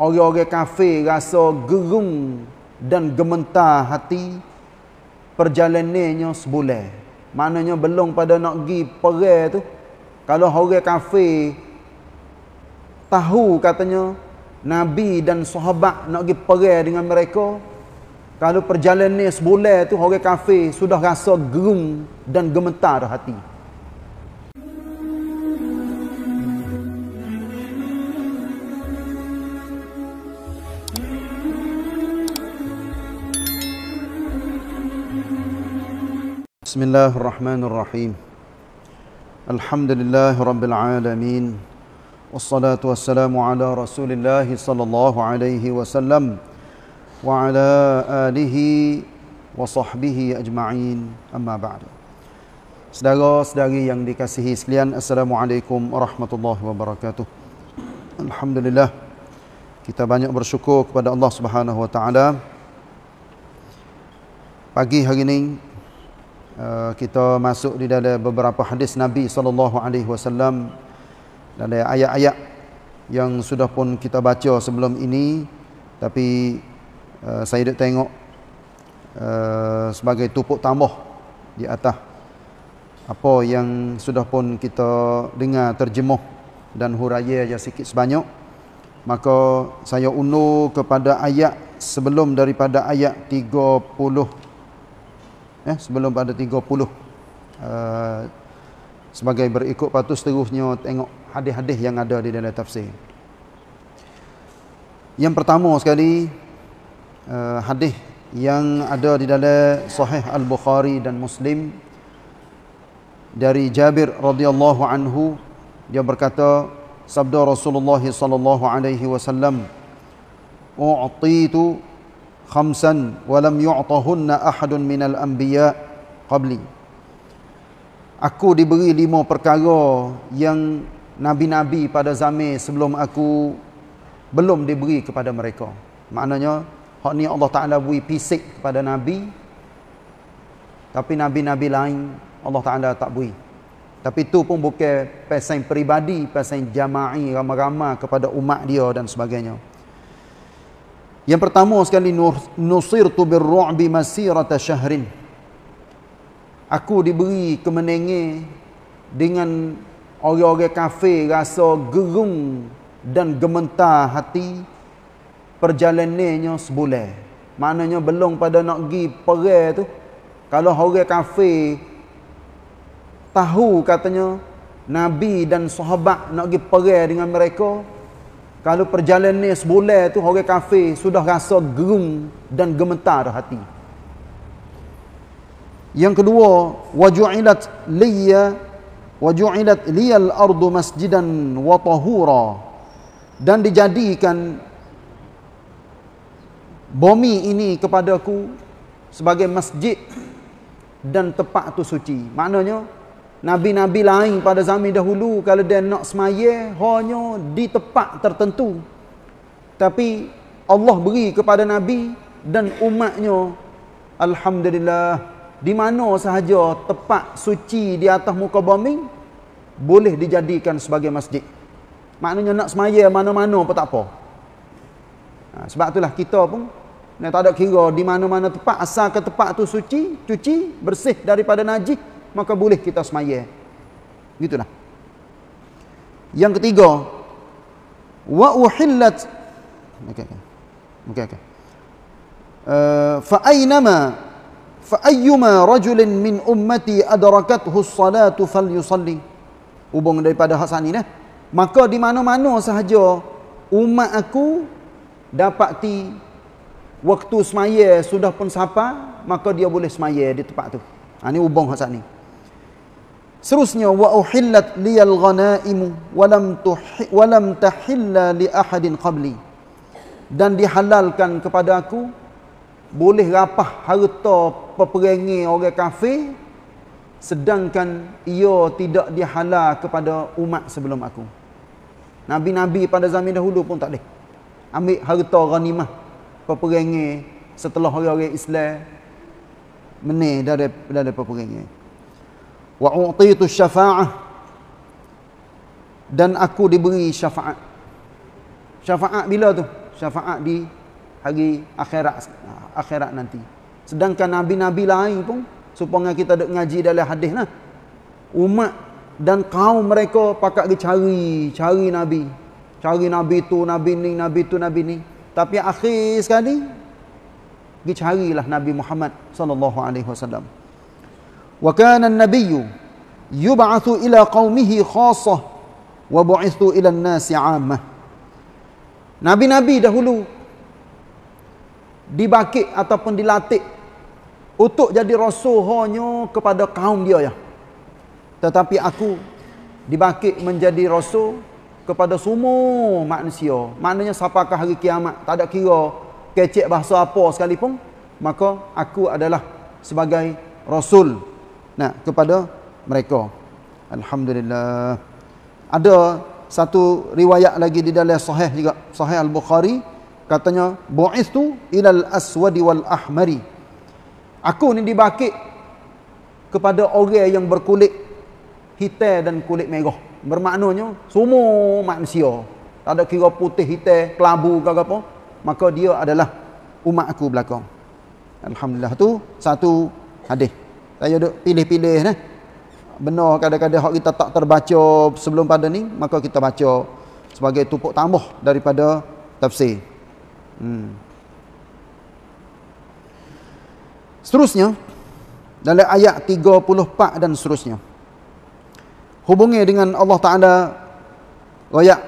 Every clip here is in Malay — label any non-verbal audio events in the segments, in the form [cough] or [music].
orang-orang kafir rasa gerung dan gementar hati perjalanannya sebulan. Maknanya belum pada nak pergi perai tu. Kalau orang kafir tahu katanya Nabi dan sahabat nak pergi perai dengan mereka. Kalau perjalanan sebulan tu orang kafir sudah rasa gerung dan gementar hati. بسم الله الرحمن الرحيم الحمد لله رب العالمين والصلاة والسلام على رسول الله صلى الله عليه وسلم وعلى آله وصحبه أجمعين أما بعد Sedara sedari yang dikasihi sekalian Assalamualaikum warahmatullahi wabarakatuh Alhamdulillah Kita banyak bersyukur kepada Allah subhanahu wa ta'ala Pagi hari ini Eh, kita masuk di dalam beberapa hadis Nabi sallallahu alaihi wasallam dan ayat-ayat yang sudah pun kita baca sebelum ini tapi uh, saya dah tengok uh, sebagai tupuk tambah di atas apa yang sudah pun kita dengar terjemuh dan huraya aja sikit sebanyak maka saya undur kepada ayat sebelum daripada ayat eh, sebelum pada 30 uh, eh, sebagai berikut patut seterusnya tengok hadis-hadis yang ada di dalam tafsir yang pertama sekali uh, hadis yang ada di dalam sahih al-Bukhari dan Muslim dari Jabir radhiyallahu anhu dia berkata sabda Rasulullah sallallahu alaihi wasallam u'titu khamsan walam yu'tahunna ahadun minal anbiya qabli Aku diberi lima perkara yang nabi-nabi pada zaman sebelum aku belum diberi kepada mereka. Maknanya hak ni Allah Taala beri pisik kepada nabi tapi nabi-nabi lain Allah Taala tak beri. Tapi tu pun bukan pesan peribadi, pesan jama'i ramai-ramai kepada umat dia dan sebagainya. Yang pertama sekali nusir tu nusirtu birru'bi masirata syahrin. Aku diberi kemenenge dengan orang-orang kafe rasa gerung dan gementar hati perjalanannya sebulan. Maknanya belum pada nak pergi perai tu. Kalau orang kafe tahu katanya Nabi dan sahabat nak pergi perai dengan mereka, kalau perjalanan sebulan tu orang kafe sudah rasa gerung dan gemetar hati. Yang kedua, wajilat liya wajilat liyal ardu masjidan wa tahura dan dijadikan bumi ini kepadaku sebagai masjid dan tempat tu suci. Maknanya Nabi-nabi lain pada zaman dahulu kalau dia nak semaya hanya di tempat tertentu. Tapi Allah beri kepada nabi dan umatnya alhamdulillah di mana sahaja tempat suci di atas muka bumi boleh dijadikan sebagai masjid. Maknanya nak semaya mana-mana pun tak apa. Ha, sebab itulah kita pun tak ada kira di mana-mana tempat asal ke tempat tu suci, cuci, bersih daripada najis maka boleh kita semayang. Gitulah. Yang ketiga, wa uhillat Okey okey. Okey okey. Uh, fa aynama fa ayyuma rajulin min ummati adrakathu as-salatu falyusalli. Hubung daripada hasan ni nah. Maka di mana-mana sahaja umat aku dapati waktu semaya sudah pun sapa maka dia boleh semaya di tempat tu. Ha ni hubung hasan ni. Seterusnya wa uhillat liyal ghanaimu walam tuhi walam tahilla li ahadin qabli. Dan dihalalkan kepada aku boleh rapah harta peperangi orang kafir sedangkan ia tidak dihalal kepada umat sebelum aku. Nabi-nabi pada zaman dahulu pun tak boleh ambil harta ghanimah peperangi setelah orang-orang Islam menang dari dari peperangi wa utitu syafa'ah dan aku diberi syafaat. Syafaat bila tu? Syafaat di hari akhirat akhirat nanti. Sedangkan nabi-nabi lain pun supaya kita dak ngaji dalam hadis nah. Umat dan kaum mereka pakat dicari, cari nabi. Cari nabi tu, nabi ni, nabi tu, nabi ni. Tapi akhir sekali dicarilah Nabi Muhammad sallallahu alaihi wasallam. وكان النبي يبعث إلى قومه خاصة وبعث إلى الناس عامة Nabi-Nabi dahulu dibakit ataupun dilatih untuk jadi rasul hanya kepada kaum dia ya. Tetapi aku dibakit menjadi rasul kepada semua manusia. Maknanya siapakah hari kiamat, tak ada kira kecek bahasa apa sekalipun, maka aku adalah sebagai rasul nah, kepada mereka. Alhamdulillah. Ada satu riwayat lagi di dalam sahih juga. Sahih Al-Bukhari. Katanya, Bu'istu ilal aswadi wal ahmari. Aku ni dibakit kepada orang yang berkulit hitam dan kulit merah. Bermaknanya, semua manusia. Tak ada kira putih, hitam, kelabu ke apa. Maka dia adalah umat aku belakang. Alhamdulillah tu satu hadis saya duk pilih-pilih nah. Benar kadang-kadang hak kita tak terbaca sebelum pada ni, maka kita baca sebagai tupuk tambah daripada tafsir. Hmm. Seterusnya dalam ayat 34 dan seterusnya. Hubungi dengan Allah Taala ayat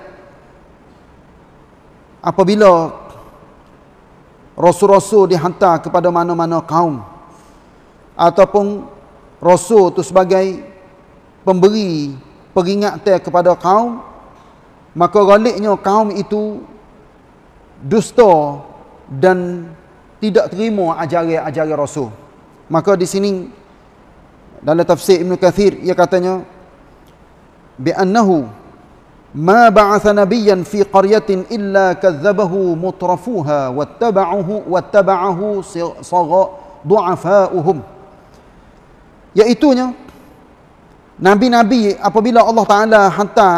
apabila rasul-rasul dihantar kepada mana-mana kaum ataupun rasul itu sebagai pemberi peringatan kepada kaum maka galaknya kaum itu dusta dan tidak terima ajaran-ajaran rasul maka di sini dalam tafsir Ibn Kathir ia katanya biannahu ma ba'atha nabiyyan fi qaryatin illa kadzabahu mutrafuha wattaba'uhu wattaba'ahu saghu du'afa'uhum Iaitunya Nabi-Nabi apabila Allah Ta'ala hantar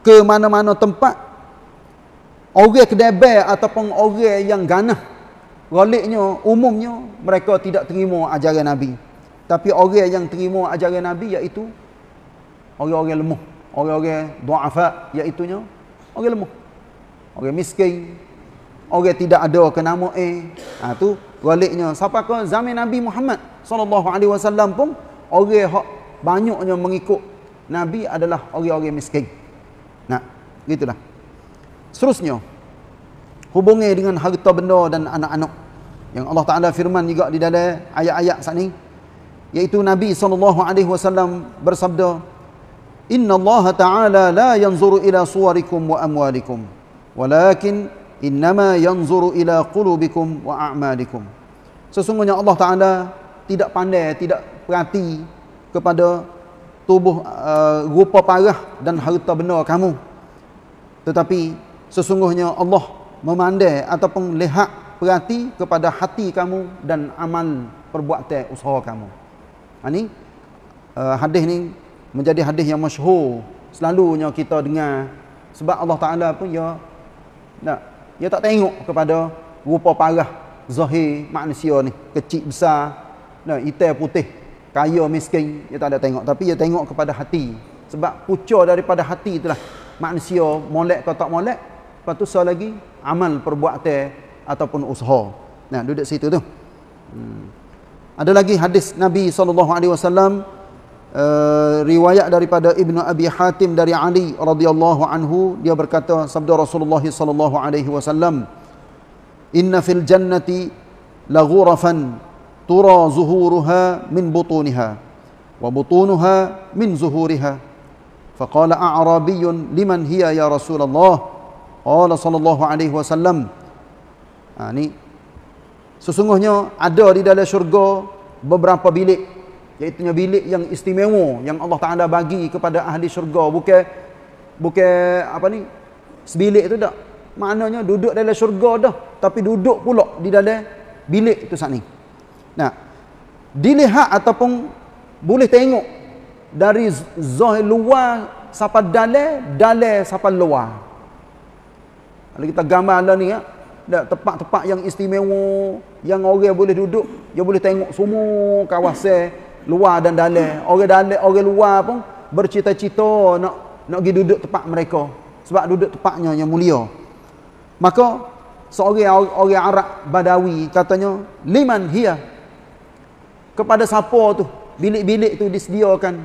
ke mana-mana tempat orang kedebel ataupun orang yang ganah goliknya, umumnya mereka tidak terima ajaran Nabi tapi orang yang terima ajaran Nabi iaitu orang-orang lemah orang-orang du'afak iaitunya orang lemah orang miskin orang tidak ada kenama eh ha, itu Galiknya siapa ke zaman Nabi Muhammad sallallahu alaihi wasallam pun orang hak banyaknya mengikut Nabi adalah orang-orang miskin. Nah, gitulah. Seterusnya hubungi dengan harta benda dan anak-anak yang Allah Taala firman juga di dalam ayat-ayat sat ni iaitu Nabi sallallahu alaihi wasallam bersabda Inna Allah Ta'ala la yanzuru ila suwarikum wa amwalikum walakin innama yanzuru ila qulubikum wa a'malikum sesungguhnya Allah taala tidak pandai tidak perhati kepada tubuh uh, rupa parah dan harta benda kamu tetapi sesungguhnya Allah memandai ataupun lihat perhati kepada hati kamu dan amal perbuatan usaha kamu ini ha, uh, hadis ni menjadi hadis yang masyhur selalunya kita dengar sebab Allah taala pun ya nak dia tak tengok kepada rupa parah zahir manusia ni kecil besar nah hitam putih kaya miskin dia tak ada tengok tapi dia tengok kepada hati sebab pucuk daripada hati itulah manusia molek ke tak molek lepas tu soal lagi amal perbuatan ataupun usaha nah duduk situ tu hmm. ada lagi hadis Nabi SAW Eh, riwayat daripada Ibnu Abi Hatim dari Ali radhiyallahu anhu dia berkata sabda Rasulullah sallallahu alaihi wasallam Inna fil jannati laghurafan tura zuhuruha min butuniha wa butunuha min zuhuriha faqala a'rabiy liman hiya ya Rasulullah qala sallallahu alaihi wasallam ani ah, sesungguhnya ada di dalam syurga beberapa bilik iaitu bilik yang istimewa yang Allah Taala bagi kepada ahli syurga bukan bukan apa ni sebilik tu dak maknanya duduk dalam syurga dah tapi duduk pula di dalam bilik tu sat ni nah dilihat ataupun boleh tengok dari zahir luar sapa dalam dalam sapa luar kalau kita gambar lah ni ya dak tempat-tempat yang istimewa yang orang boleh duduk dia boleh tengok semua kawasan luar dan dalam orang dalam orang luar pun bercita-cita nak nak pergi duduk tempat mereka sebab duduk tempatnya yang mulia maka seorang orang Arab Badawi katanya liman hiya kepada siapa tu bilik-bilik tu disediakan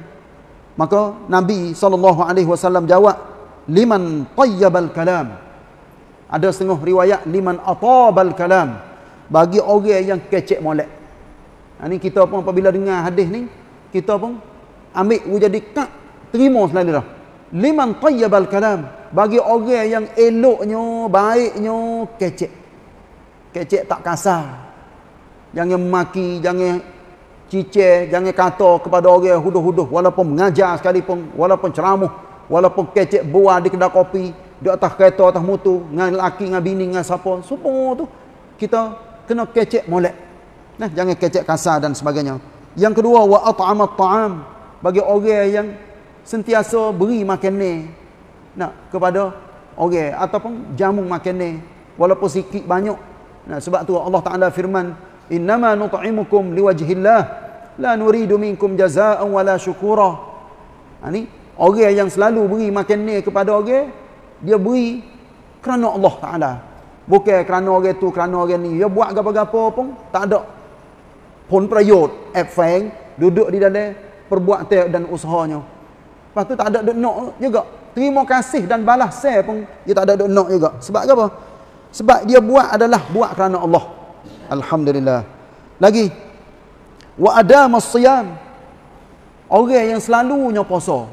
maka Nabi SAW jawab liman tayyabal kalam ada setengah riwayat liman atabal kalam bagi orang yang kecek molek ini ha, kita pun apabila dengar hadis ni, kita pun ambil wujadi kak, terima selain dah. Liman tayyabal kalam. Bagi orang yang eloknya, baiknya, kecek. Kecek tak kasar. Jangan maki, jangan cicir, jangan kata kepada orang huduh-huduh. Walaupun mengajar sekalipun, walaupun ceramah, walaupun kecek buah di kedai kopi, di atas kereta, atas mutu, dengan laki, dengan bini, dengan siapa. Semua tu kita kena kecek molek. Nah, jangan kecek kasar dan sebagainya. Yang kedua wa at'amat ta'am bagi orang yang sentiasa beri makanan nah kepada orang ataupun jamu makan makanan walaupun sikit banyak. Nah, sebab tu Allah Taala firman innama nut'imukum liwajhillah la nuridu minkum jazaa'an wala syukura. Ha ni orang yang selalu beri makanan kepada orang dia beri kerana Allah Taala. Bukan kerana orang tu kerana orang ni dia buat gapo apa pun tak ada pun prayut Efeng Duduk di dalam Perbuatan dan usahanya Lepas tu tak ada duk nok juga Terima kasih dan balas saya pun Dia tak ada duk nok juga Sebab apa? Sebab dia buat adalah Buat kerana Allah Alhamdulillah Lagi Wa adama siyam Orang yang selalunya puasa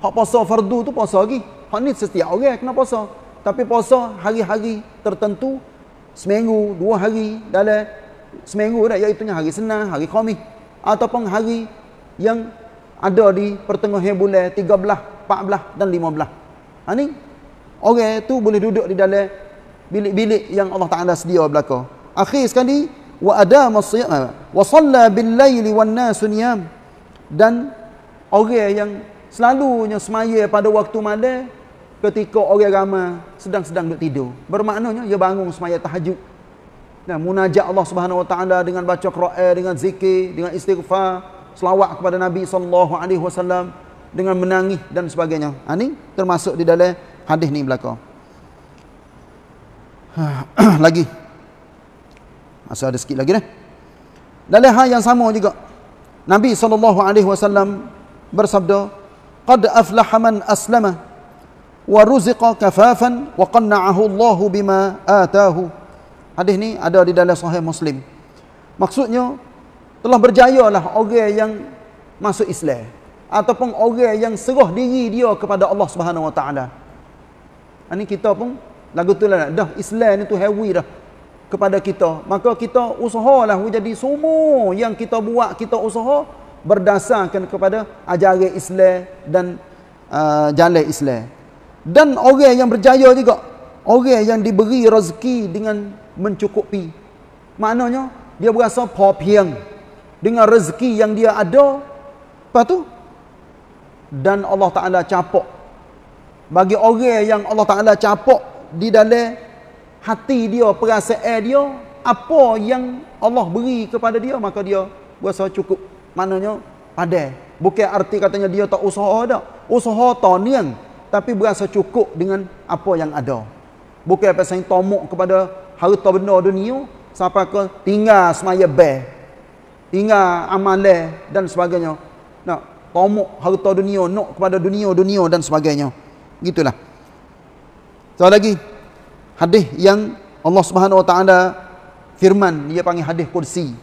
Hak puasa fardu tu puasa lagi Hak ni setiap orang kena puasa Tapi puasa hari-hari tertentu Seminggu, dua hari Dalam seminggu dah iaitu ya, hari senin, hari khamis ataupun hari yang ada di pertengahan bulan 13, 14 dan 15. Ha ni orang tu boleh duduk di dalam bilik-bilik yang Allah Taala sedia belaka. Akhir sekali wa ada masya eh, wa salla bil lail wan nas niyam dan orang yang selalunya semaya pada waktu malam ketika orang ramai sedang-sedang duduk tidur bermaknanya dia bangun semaya tahajud Nah, munajat Allah Subhanahu Wa Taala dengan baca Quran, dengan zikir, dengan istighfar, selawat kepada Nabi sallallahu alaihi wasallam, dengan menangis dan sebagainya. Ha ni termasuk di dalam hadis ni belaka. Ha, [clears throat] lagi. Masa ada sikit lagi dah. Dalam hal yang sama juga Nabi sallallahu alaihi wasallam bersabda, "Qad aflaha man aslama wa ruziqa kafafan wa qanna'ahu Allahu bima ataahu." Hadis ni ada di dalam sahih Muslim. Maksudnya, telah berjayalah orang yang masuk Islam. Ataupun orang yang serah diri dia kepada Allah Subhanahu SWT. Ani ha, kita pun, lagu tu lah, dah Islam ni tu hewi dah kepada kita. Maka kita usahalah jadi semua yang kita buat, kita usaha berdasarkan kepada ajaran Islam dan uh, jalan Islam. Dan orang yang berjaya juga, orang yang diberi rezeki dengan mencukupi. Maknanya dia berasa popiang dengan rezeki yang dia ada. Apa tu? Dan Allah Taala capok. Bagi orang yang Allah Taala capok di dalam hati dia, perasaan dia, apa yang Allah beri kepada dia maka dia berasa cukup. Maknanya padai. Bukan arti katanya dia tak usaha dah. Usaha tanian tapi berasa cukup dengan apa yang ada. Bukan apa saya tomok kepada harta benda dunia sampai ke tinggal semaya bah. Tinggal amale dan sebagainya. Nah, tomok harta dunia nak kepada dunia-dunia dan sebagainya. Gitulah. Soal lagi hadis yang Allah Subhanahu Wa Taala firman dia panggil hadis kursi.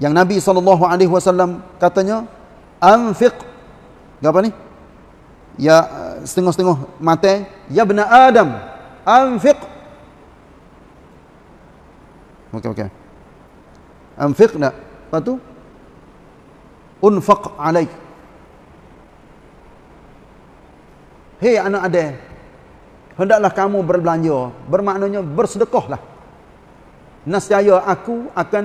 Yang Nabi saw katanya anfiq apa ni? Ya setengah-setengah mata. ya bena Adam anfiq Okey okey. Anfiqna. Apa tu? Unfaq alai. Hei anak ada. Hendaklah kamu berbelanja, bermaknanya lah. Nasyaya aku akan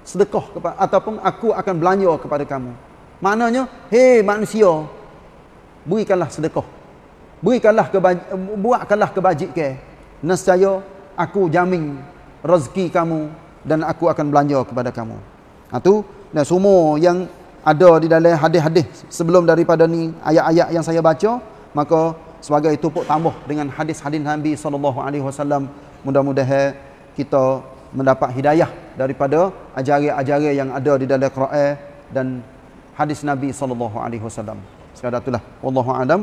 sedekoh kepada ataupun aku akan belanja kepada kamu. Maknanya, hei manusia, berikanlah sedekoh berikanlah kebaj buatkanlah kebajikan nescaya aku jamin rezeki kamu dan aku akan belanja kepada kamu ha tu dan semua yang ada di dalam hadis-hadis sebelum daripada ni ayat-ayat yang saya baca maka sebagai tumpuk tambah dengan hadis-hadis Nabi sallallahu alaihi wasallam mudah-mudahan kita mendapat hidayah daripada ajaran-ajaran yang ada di dalam Quran dan hadis Nabi sallallahu alaihi wasallam sekadar itulah wallahu alam